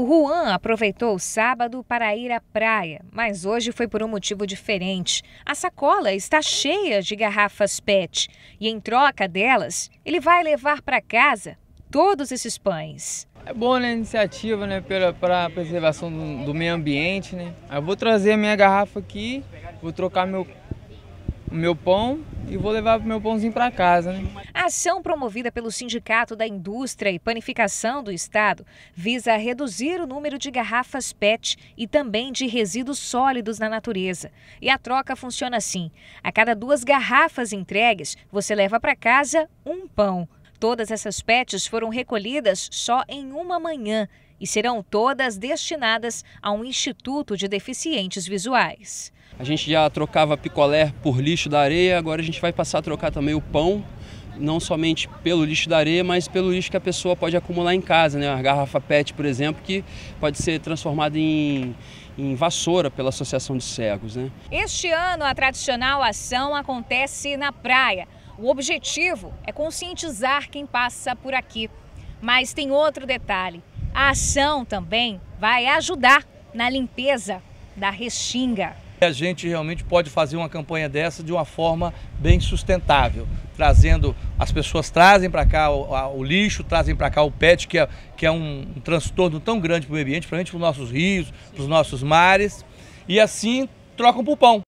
O Juan aproveitou o sábado para ir à praia, mas hoje foi por um motivo diferente. A sacola está cheia de garrafas PET e, em troca delas, ele vai levar para casa todos esses pães. É boa né, a iniciativa né, para a preservação do, do, meio ambiente. Né? Eu vou trazer a minha garrafa aqui, vou trocar meu o meu pão e vou levar o meu pãozinho para casa. Né? A ação promovida pelo Sindicato da Indústria e Panificação do Estado visa reduzir o número de garrafas PET e também de resíduos sólidos na natureza. E a troca funciona assim: a cada duas garrafas entregues, você leva para casa um pão. Todas essas PETs foram recolhidas só em uma manhã e serão todas destinadas a um instituto de deficientes visuais. A gente já trocava picolé por lixo da areia, agora a gente vai passar a trocar também o pão, não somente pelo lixo da areia, mas pelo lixo que a pessoa pode acumular em casa, né? Uma garrafa PET, por exemplo, que pode ser transformada em em Vassoura pela Associação de Cegos. Né? Este ano, a tradicional ação acontece na praia. O objetivo é conscientizar quem passa por aqui. Mas tem outro detalhe: a ação também vai ajudar na limpeza da restinga. A gente realmente pode fazer uma campanha dessa de uma forma bem sustentável, trazendo as pessoas trazem para cá o, a, o, lixo, trazem para cá o PET, que é, que é um, um transtorno tão grande para o meio ambiente, principalmente para os nossos rios, para os nossos mares, e assim trocam por pão.